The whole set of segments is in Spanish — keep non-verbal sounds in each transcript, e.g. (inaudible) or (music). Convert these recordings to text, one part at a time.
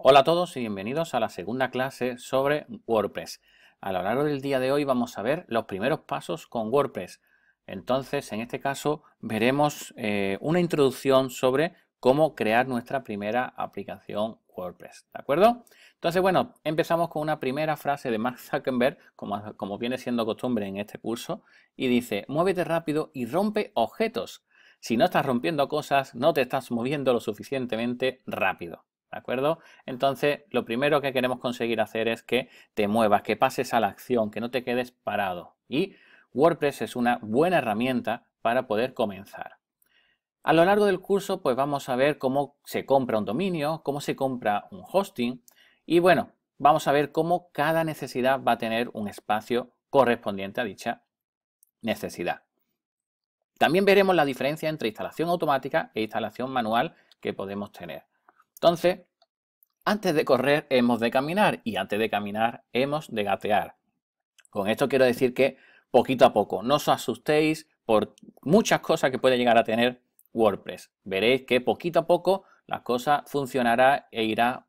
Hola a todos y bienvenidos a la segunda clase sobre WordPress. A lo largo del día de hoy vamos a ver los primeros pasos con WordPress. Entonces, en este caso, veremos eh, una introducción sobre cómo crear nuestra primera aplicación WordPress. ¿De acuerdo? Entonces, bueno, empezamos con una primera frase de Mark Zuckerberg, como, como viene siendo costumbre en este curso, y dice, muévete rápido y rompe objetos. Si no estás rompiendo cosas, no te estás moviendo lo suficientemente rápido. ¿De acuerdo? Entonces, lo primero que queremos conseguir hacer es que te muevas, que pases a la acción, que no te quedes parado. Y WordPress es una buena herramienta para poder comenzar. A lo largo del curso, pues vamos a ver cómo se compra un dominio, cómo se compra un hosting y bueno, vamos a ver cómo cada necesidad va a tener un espacio correspondiente a dicha necesidad. También veremos la diferencia entre instalación automática e instalación manual que podemos tener. Entonces, antes de correr hemos de caminar y antes de caminar hemos de gatear. Con esto quiero decir que poquito a poco, no os asustéis por muchas cosas que puede llegar a tener WordPress. Veréis que poquito a poco las cosas funcionará e irá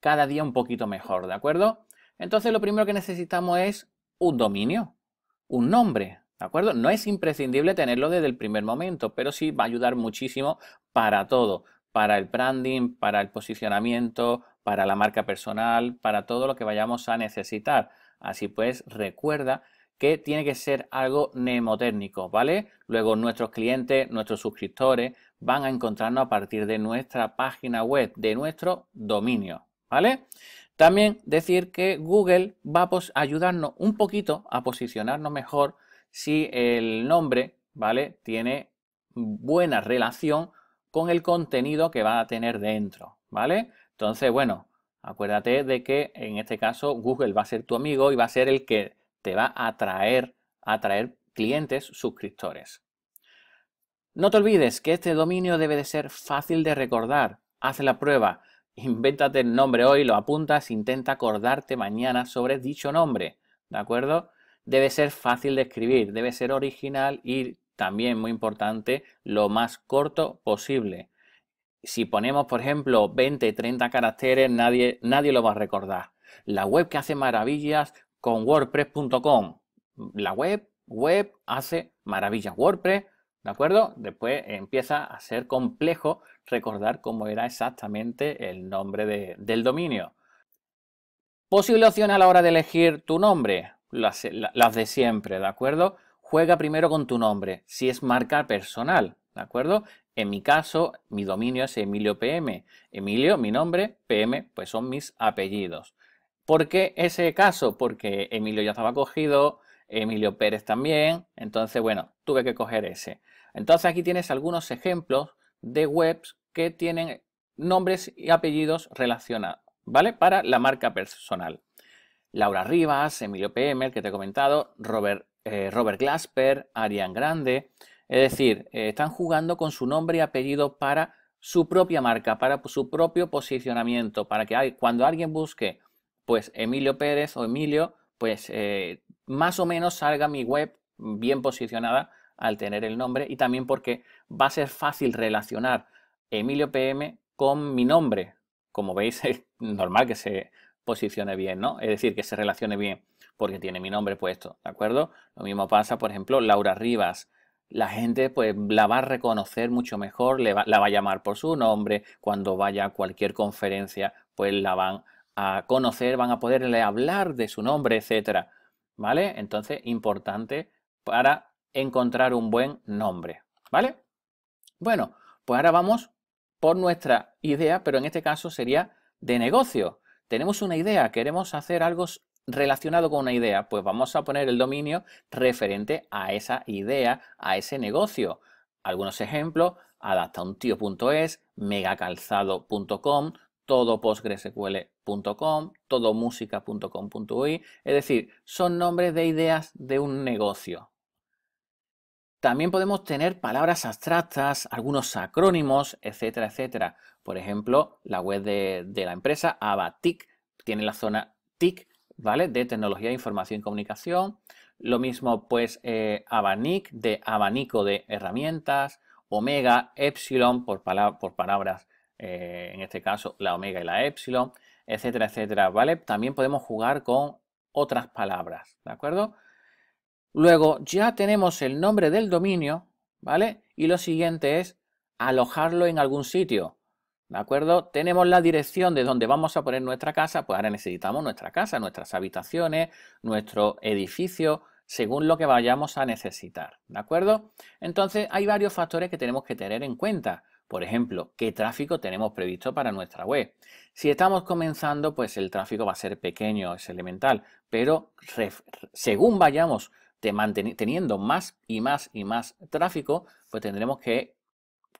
cada día un poquito mejor, ¿de acuerdo? Entonces lo primero que necesitamos es un dominio, un nombre, ¿de acuerdo? No es imprescindible tenerlo desde el primer momento, pero sí va a ayudar muchísimo para todo para el branding, para el posicionamiento, para la marca personal, para todo lo que vayamos a necesitar. Así pues, recuerda que tiene que ser algo mnemotécnico, ¿vale? Luego nuestros clientes, nuestros suscriptores van a encontrarnos a partir de nuestra página web, de nuestro dominio, ¿vale? También decir que Google va a ayudarnos un poquito a posicionarnos mejor si el nombre, ¿vale? Tiene buena relación con el contenido que va a tener dentro, ¿vale? Entonces, bueno, acuérdate de que en este caso Google va a ser tu amigo y va a ser el que te va a atraer, atraer clientes, suscriptores. No te olvides que este dominio debe de ser fácil de recordar. Haz la prueba, invéntate el nombre hoy, lo apuntas, intenta acordarte mañana sobre dicho nombre, ¿de acuerdo? Debe ser fácil de escribir, debe ser original y también muy importante, lo más corto posible. Si ponemos, por ejemplo, 20, 30 caracteres, nadie, nadie lo va a recordar. La web que hace maravillas con wordpress.com. La web, web hace maravillas. WordPress, ¿de acuerdo? Después empieza a ser complejo recordar cómo era exactamente el nombre del dominio. Posible opción a la hora de elegir tu nombre, las de siempre, ¿de acuerdo? Juega primero con tu nombre, si es marca personal, ¿de acuerdo? En mi caso, mi dominio es Emilio PM. Emilio, mi nombre, PM, pues son mis apellidos. ¿Por qué ese caso? Porque Emilio ya estaba cogido, Emilio Pérez también, entonces bueno, tuve que coger ese. Entonces aquí tienes algunos ejemplos de webs que tienen nombres y apellidos relacionados, ¿vale? Para la marca personal. Laura Rivas, Emilio PM, el que te he comentado, Robert eh, Robert Glasper, Arián Grande. Es decir, eh, están jugando con su nombre y apellido para su propia marca, para su propio posicionamiento, para que cuando alguien busque, pues Emilio Pérez o Emilio, pues eh, más o menos salga mi web bien posicionada al tener el nombre y también porque va a ser fácil relacionar Emilio PM con mi nombre. Como veis, (laughs) es normal que se posicione bien, ¿no? Es decir, que se relacione bien porque tiene mi nombre puesto, ¿de acuerdo? Lo mismo pasa, por ejemplo, Laura Rivas. La gente pues la va a reconocer mucho mejor, la va a llamar por su nombre, cuando vaya a cualquier conferencia pues la van a conocer, van a poderle hablar de su nombre, etcétera. ¿Vale? Entonces, importante para encontrar un buen nombre, ¿vale? Bueno, pues ahora vamos por nuestra idea, pero en este caso sería de negocio. Tenemos una idea, queremos hacer algo relacionado con una idea, pues vamos a poner el dominio referente a esa idea, a ese negocio. Algunos ejemplos, adaptauntio.es, megacalzado.com, todopostgresql.com, todomusica.com.ui, es decir, son nombres de ideas de un negocio. También podemos tener palabras abstractas, algunos acrónimos, etcétera, etcétera. Por ejemplo, la web de, de la empresa, ABATIC, tiene la zona TIC ¿vale? De tecnología de información y comunicación. Lo mismo, pues, eh, abanic, de abanico de herramientas. Omega, epsilon, por, por palabras, eh, en este caso, la omega y la epsilon, etcétera, etcétera, ¿vale? También podemos jugar con otras palabras, ¿de acuerdo? Luego, ya tenemos el nombre del dominio, ¿vale? Y lo siguiente es alojarlo en algún sitio. ¿De acuerdo? Tenemos la dirección de donde vamos a poner nuestra casa, pues ahora necesitamos nuestra casa, nuestras habitaciones, nuestro edificio, según lo que vayamos a necesitar. ¿De acuerdo? Entonces hay varios factores que tenemos que tener en cuenta. Por ejemplo, qué tráfico tenemos previsto para nuestra web. Si estamos comenzando, pues el tráfico va a ser pequeño, es elemental, pero según vayamos teniendo más y más y más tráfico, pues tendremos que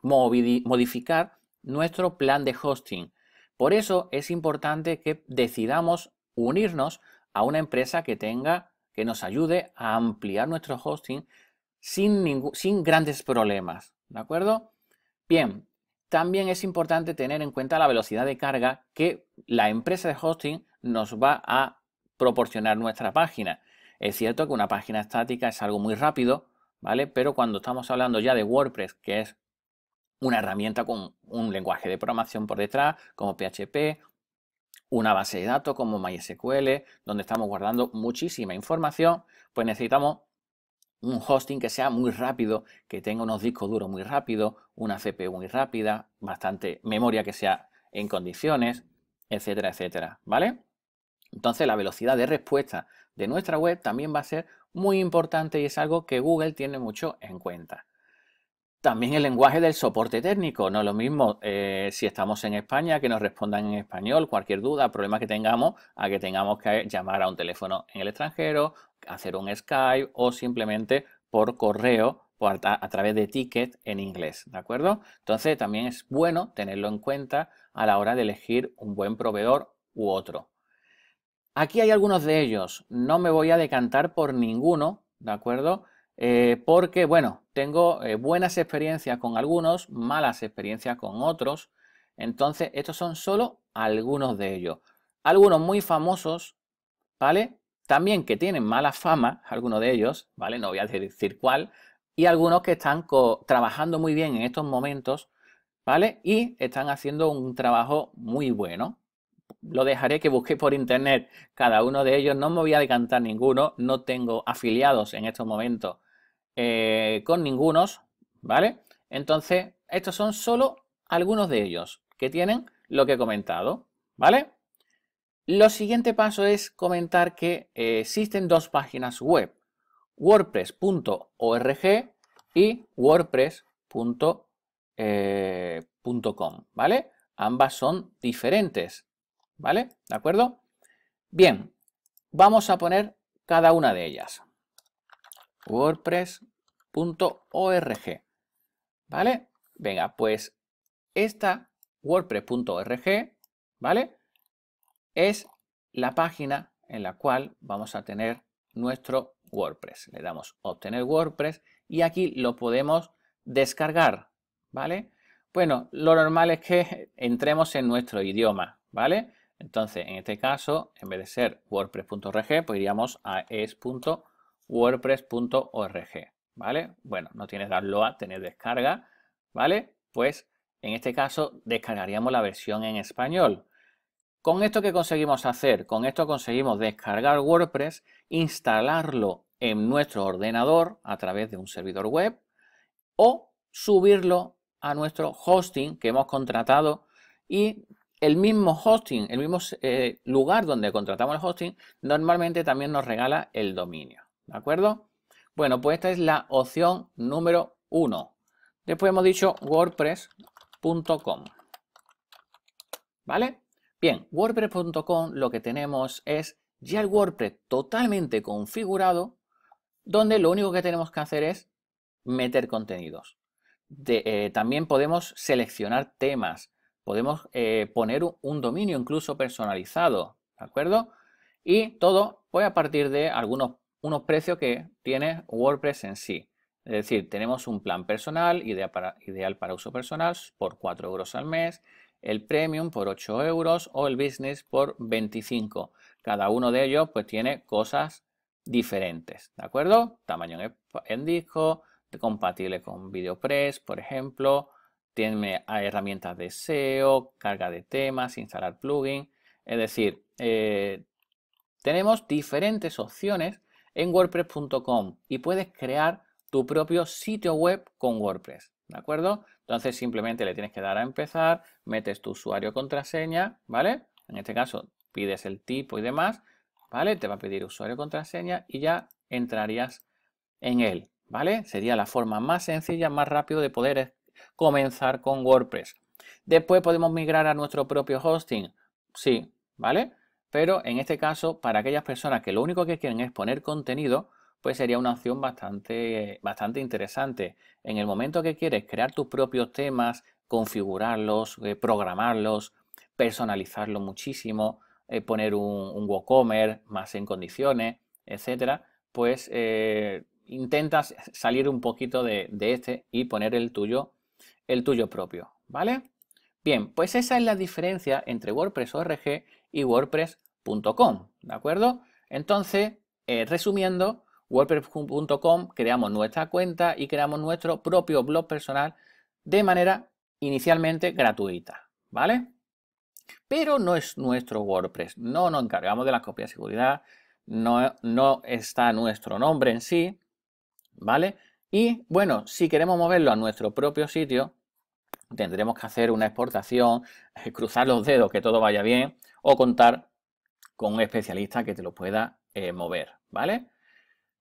modificar nuestro plan de hosting. Por eso es importante que decidamos unirnos a una empresa que tenga, que nos ayude a ampliar nuestro hosting sin, sin grandes problemas. ¿De acuerdo? Bien, también es importante tener en cuenta la velocidad de carga que la empresa de hosting nos va a proporcionar nuestra página. Es cierto que una página estática es algo muy rápido, ¿vale? Pero cuando estamos hablando ya de WordPress, que es una herramienta con un lenguaje de programación por detrás, como PHP, una base de datos como MySQL, donde estamos guardando muchísima información, pues necesitamos un hosting que sea muy rápido, que tenga unos discos duros muy rápidos, una CPU muy rápida, bastante memoria que sea en condiciones, etcétera, etcétera, ¿vale? Entonces la velocidad de respuesta de nuestra web también va a ser muy importante y es algo que Google tiene mucho en cuenta. También el lenguaje del soporte técnico, no es lo mismo eh, si estamos en España, que nos respondan en español cualquier duda, problema que tengamos, a que tengamos que llamar a un teléfono en el extranjero, hacer un Skype o simplemente por correo a, través de ticket en inglés, ¿de acuerdo? Entonces también es bueno tenerlo en cuenta a la hora de elegir un buen proveedor u otro. Aquí hay algunos de ellos, no me voy a decantar por ninguno, ¿de acuerdo? Eh, porque, bueno, tengo eh, buenas experiencias con algunos, malas experiencias con otros. Entonces, estos son solo algunos de ellos. Algunos muy famosos, ¿vale? También que tienen mala fama, algunos de ellos, ¿vale? No voy a decir cuál. Y algunos que están trabajando muy bien en estos momentos, ¿vale? Y están haciendo un trabajo muy bueno. Lo dejaré que busque por internet cada uno de ellos. No me voy a decantar ninguno. No tengo afiliados en estos momentos eh, con ningunos, ¿vale? Entonces, estos son solo algunos de ellos que tienen lo que he comentado, ¿vale? Lo siguiente paso es comentar que eh, existen dos páginas web, wordpress.org y wordpress.com, eh, ¿vale? Ambas son diferentes, ¿vale? ¿De acuerdo? Bien, vamos a poner cada una de ellas wordpress.org. ¿Vale? Venga, pues esta wordpress.org, ¿vale? Es la página en la cual vamos a tener nuestro WordPress. Le damos obtener WordPress y aquí lo podemos descargar, ¿vale? Bueno, lo normal es que (laughs) entremos en nuestro idioma, ¿vale? Entonces, en este caso, en vez de ser wordpress.org, pues iríamos a es.org wordpress.org, ¿vale? Bueno, no tienes a tienes descarga, ¿vale? Pues en este caso descargaríamos la versión en español. Con esto que conseguimos hacer, con esto conseguimos descargar WordPress, instalarlo en nuestro ordenador a través de un servidor web o subirlo a nuestro hosting que hemos contratado y el mismo hosting, el mismo eh, lugar donde contratamos el hosting, normalmente también nos regala el dominio. ¿De acuerdo? Bueno, pues esta es la opción número uno. Después hemos dicho wordpress.com. ¿Vale? Bien, wordpress.com lo que tenemos es ya el WordPress totalmente configurado, donde lo único que tenemos que hacer es meter contenidos. Eh, también podemos seleccionar temas, podemos eh, poner un, dominio incluso personalizado, ¿de acuerdo? Y todo pues, a partir de algunos unos precios que tiene WordPress en sí. Es decir, tenemos un plan personal, ideal para uso personal, por 4 euros al mes, el Premium por 8 euros o el Business por 25. Cada uno de ellos pues tiene cosas diferentes, ¿de acuerdo? Tamaño en, disco, compatible con VideoPress, por ejemplo, tiene herramientas de SEO, carga de temas, instalar plugin, es decir, eh, tenemos diferentes opciones en wordpress.com y puedes crear tu propio sitio web con WordPress. ¿De acuerdo? Entonces simplemente le tienes que dar a empezar, metes tu usuario contraseña, ¿vale? En este caso pides el tipo y demás, ¿vale? Te va a pedir usuario contraseña y ya entrarías en él, ¿vale? Sería la forma más sencilla, más rápido de poder comenzar con WordPress. Después podemos migrar a nuestro propio hosting. Sí, ¿vale? Pero en este caso, para aquellas personas que lo único que quieren es poner contenido, pues sería una opción bastante, bastante interesante. En el momento que quieres crear tus propios temas, configurarlos, eh, programarlos, personalizarlo muchísimo, eh, poner un, un, WooCommerce más en condiciones, etc., pues eh, intentas salir un poquito de, de, este y poner el tuyo, el tuyo propio, ¿vale? Bien, pues esa es la diferencia entre WordPress.org y WordPress.com, ¿de acuerdo? Entonces, eh, resumiendo, WordPress.com creamos nuestra cuenta y creamos nuestro propio blog personal de manera inicialmente gratuita, ¿vale? Pero no es nuestro WordPress, no nos encargamos de las copias de seguridad, no, no está nuestro nombre en sí, ¿vale? Y bueno, si queremos moverlo a nuestro propio sitio, tendremos que hacer una exportación, eh, cruzar los dedos que todo vaya bien o contar con un especialista que te lo pueda eh, mover, ¿vale?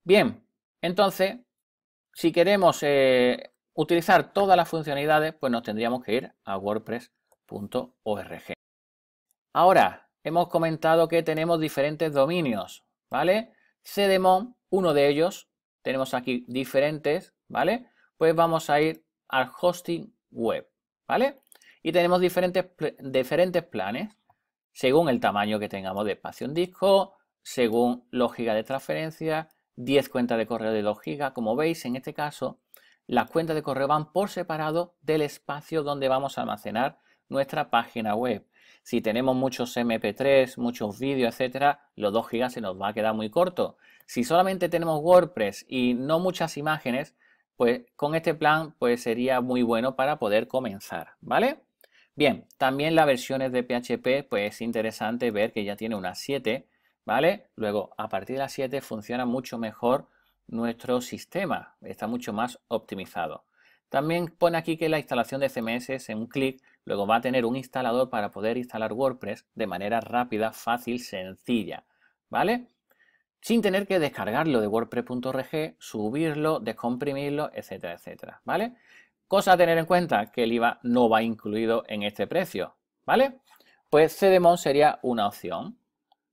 Bien, entonces, si queremos eh, utilizar todas las funcionalidades, pues nos tendríamos que ir a wordpress.org. Ahora, hemos comentado que tenemos diferentes dominios, ¿vale? Cdemon, uno de ellos, tenemos aquí diferentes, ¿vale? Pues vamos a ir al hosting web. Y tenemos diferentes, diferentes planes según el tamaño que tengamos de espacio en disco, según lógica de transferencia, 10 cuentas de correo de 2 GB. Como veis, en este caso, las cuentas de correo van por separado del espacio donde vamos a almacenar nuestra página web. Si tenemos muchos MP3, muchos vídeos, etcétera, los 2 GB se nos va a quedar muy corto. Si solamente tenemos WordPress y no muchas imágenes, pues con este plan pues sería muy bueno para poder comenzar, ¿vale? Bien, también las versiones de PHP, pues es interesante ver que ya tiene una 7, ¿vale? Luego, a partir de la 7 funciona mucho mejor nuestro sistema, está mucho más optimizado. También pone aquí que la instalación de CMS en un clic, luego va a tener un instalador para poder instalar WordPress de manera rápida, fácil, sencilla, ¿vale? sin tener que descargarlo de WordPress.org, subirlo, descomprimirlo, etcétera, etcétera, ¿vale? Cosa a tener en cuenta, que el IVA no va incluido en este precio, ¿vale? Pues CDMON sería una opción.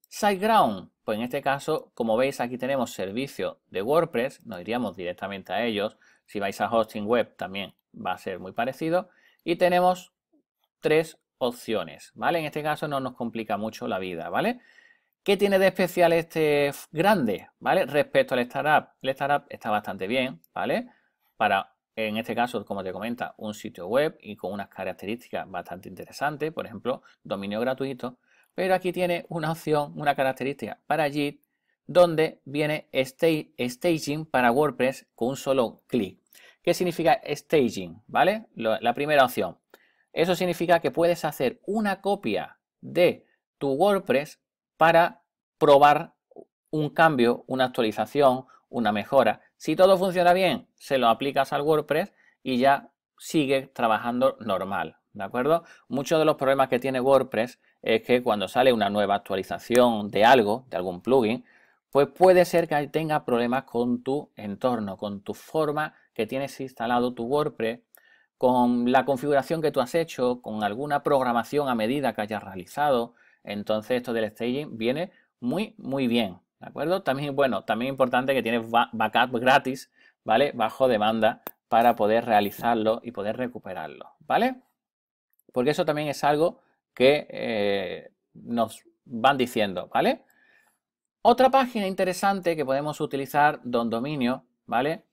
SiteGround, pues en este caso, como veis, aquí tenemos servicio de WordPress, nos iríamos directamente a ellos. Si vais a hosting web también va a ser muy parecido. Y tenemos tres opciones, ¿vale? En este caso no nos complica mucho la vida, ¿vale? ¿Qué tiene de especial este grande, ¿vale? Respecto al startup. El startup está bastante bien, ¿vale? Para, en este caso, como te comenta, un sitio web y con unas características bastante interesantes, por ejemplo, dominio gratuito. Pero aquí tiene una opción, una característica para JIT, donde viene staging para WordPress con un solo clic. ¿Qué significa staging? ¿Vale? La primera opción. Eso significa que puedes hacer una copia de tu WordPress para probar un cambio, una actualización, una mejora. Si todo funciona bien, se lo aplicas al WordPress y ya sigue trabajando normal, ¿de acuerdo? Muchos de los problemas que tiene WordPress es que cuando sale una nueva actualización de algo, de algún plugin, pues puede ser que tenga problemas con tu entorno, con tu forma que tienes instalado tu WordPress, con la configuración que tú has hecho, con alguna programación a medida que hayas realizado, entonces esto del staging viene muy, muy bien. ¿De acuerdo? También, bueno, también importante que tienes backup gratis, ¿vale? Bajo demanda para poder realizarlo y poder recuperarlo, ¿vale? Porque eso también es algo que eh, nos van diciendo, ¿vale? Otra página interesante que podemos utilizar, Don Dominio, ¿vale?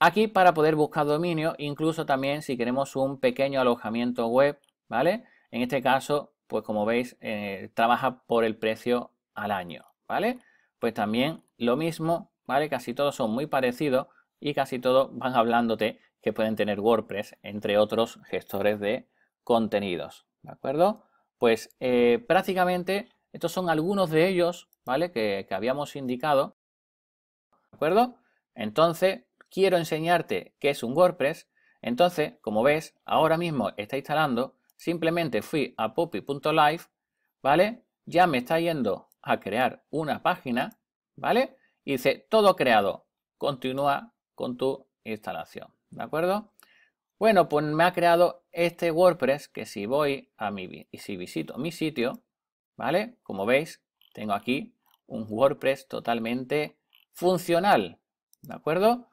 Aquí para poder buscar dominio, incluso también si queremos un pequeño alojamiento web, ¿vale? En este caso, pues como veis, eh, trabaja por el precio al año, ¿vale? Pues también lo mismo, ¿vale? Casi todos son muy parecidos y casi todos van hablándote que pueden tener WordPress, entre otros gestores de contenidos, ¿de acuerdo? Pues eh, prácticamente estos son algunos de ellos, ¿vale? Que, que habíamos indicado, ¿de acuerdo? Entonces, quiero enseñarte qué es un WordPress. Entonces, como ves, ahora mismo está instalando Simplemente fui a poppy.live, ¿vale? Ya me está yendo a crear una página, ¿vale? Y dice, todo creado, continúa con tu instalación, ¿de acuerdo? Bueno, pues me ha creado este WordPress que si voy a mi, y si visito mi sitio, ¿vale? Como veis, tengo aquí un WordPress totalmente funcional, ¿de acuerdo?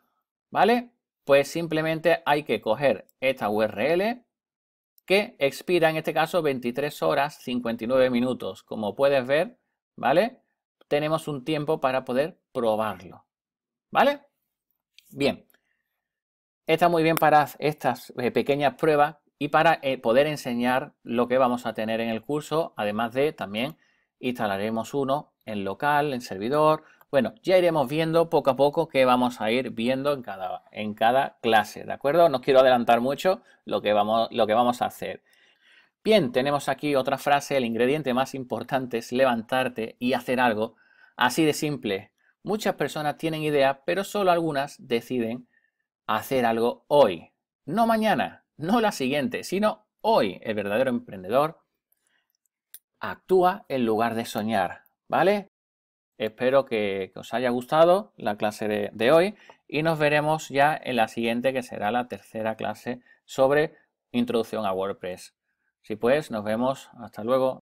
¿Vale? Pues simplemente hay que coger esta URL, que expira en este caso 23 horas 59 minutos. Como puedes ver, ¿vale? Tenemos un tiempo para poder probarlo. ¿Vale? Bien. Está muy bien para estas eh, pequeñas pruebas y para eh, poder enseñar lo que vamos a tener en el curso, además de también instalaremos uno en local, en servidor, bueno, ya iremos viendo poco a poco qué vamos a ir viendo en cada, en cada clase, ¿de acuerdo? No quiero adelantar mucho lo que, vamos, lo que vamos a hacer. Bien, tenemos aquí otra frase, el ingrediente más importante es levantarte y hacer algo. Así de simple. Muchas personas tienen ideas, pero solo algunas deciden hacer algo hoy. No mañana, no la siguiente, sino hoy. El verdadero emprendedor actúa en lugar de soñar, ¿vale? Espero que, os haya gustado la clase de, hoy y nos veremos ya en la siguiente que será la tercera clase sobre introducción a WordPress. Si pues, nos vemos. Hasta luego.